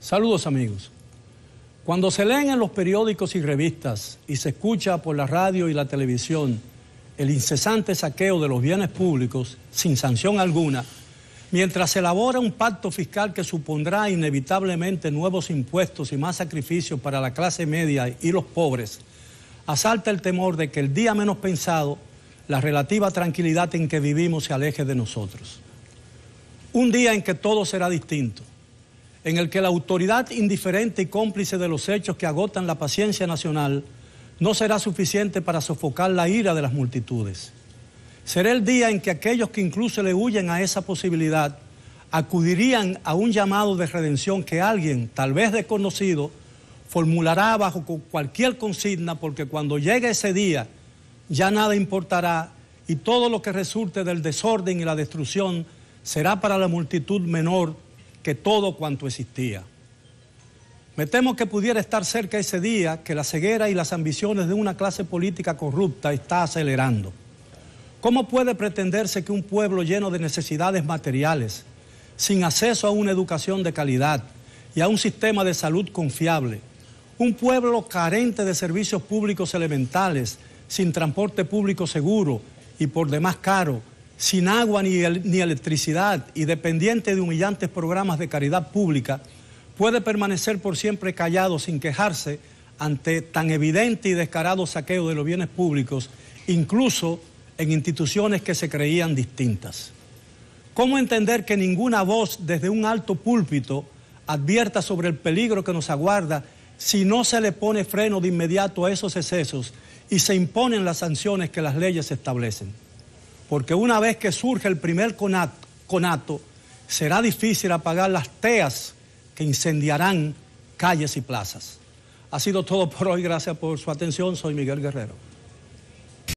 Saludos amigos. Cuando se leen en los periódicos y revistas y se escucha por la radio y la televisión el incesante saqueo de los bienes públicos sin sanción alguna, mientras se elabora un pacto fiscal que supondrá inevitablemente nuevos impuestos y más sacrificios para la clase media y los pobres, asalta el temor de que el día menos pensado, la relativa tranquilidad en que vivimos se aleje de nosotros. Un día en que todo será distinto en el que la autoridad indiferente y cómplice de los hechos que agotan la paciencia nacional no será suficiente para sofocar la ira de las multitudes. Será el día en que aquellos que incluso le huyen a esa posibilidad acudirían a un llamado de redención que alguien, tal vez desconocido, formulará bajo cualquier consigna, porque cuando llegue ese día ya nada importará y todo lo que resulte del desorden y la destrucción será para la multitud menor que todo cuanto existía. Me temo que pudiera estar cerca ese día que la ceguera y las ambiciones de una clase política corrupta está acelerando. ¿Cómo puede pretenderse que un pueblo lleno de necesidades materiales, sin acceso a una educación de calidad y a un sistema de salud confiable, un pueblo carente de servicios públicos elementales, sin transporte público seguro y por demás caro, sin agua ni, ni, electricidad y dependiente de humillantes programas de caridad pública, puede permanecer por siempre callado sin quejarse ante tan evidente y descarado saqueo de los bienes públicos, incluso en instituciones que se creían distintas. ¿Cómo entender que ninguna voz desde un alto púlpito advierta sobre el peligro que nos aguarda si no se le pone freno de inmediato a esos excesos y se imponen las sanciones que las leyes establecen? porque una vez que surge el primer conato, será difícil apagar las teas que incendiarán calles y plazas. Ha sido todo por hoy. Gracias por su atención. Soy Miguel Guerrero.